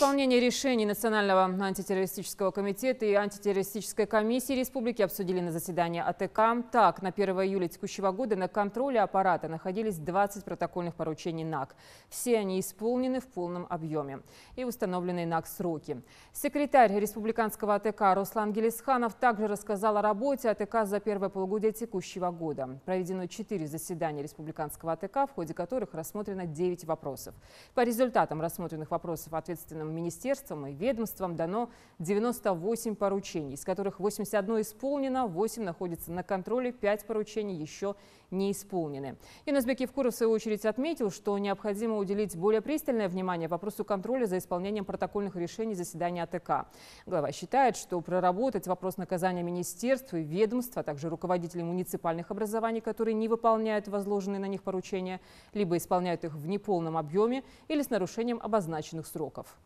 Исполнение решений Национального антитеррористического комитета и антитеррористической комиссии республики обсудили на заседании АТК. Так, на 1 июля текущего года на контроле аппарата находились 20 протокольных поручений НАК. Все они исполнены в полном объеме и установлены НАК сроки. Секретарь республиканского АТК Руслан Гелисханов также рассказал о работе АТК за первое полугодие текущего года. Проведено 4 заседания республиканского АТК, в ходе которых рассмотрено 9 вопросов. По результатам рассмотренных вопросов ответственным министерствам и ведомствам дано 98 поручений, из которых 81 исполнено, 8 находится на контроле, 5 поручений еще не исполнены. Юнусбек Евкуров, в свою очередь, отметил, что необходимо уделить более пристальное внимание вопросу контроля за исполнением протокольных решений заседания АТК. Глава считает, что проработать вопрос наказания министерств и ведомств, а также руководителей муниципальных образований, которые не выполняют возложенные на них поручения, либо исполняют их в неполном объеме или с нарушением обозначенных сроков.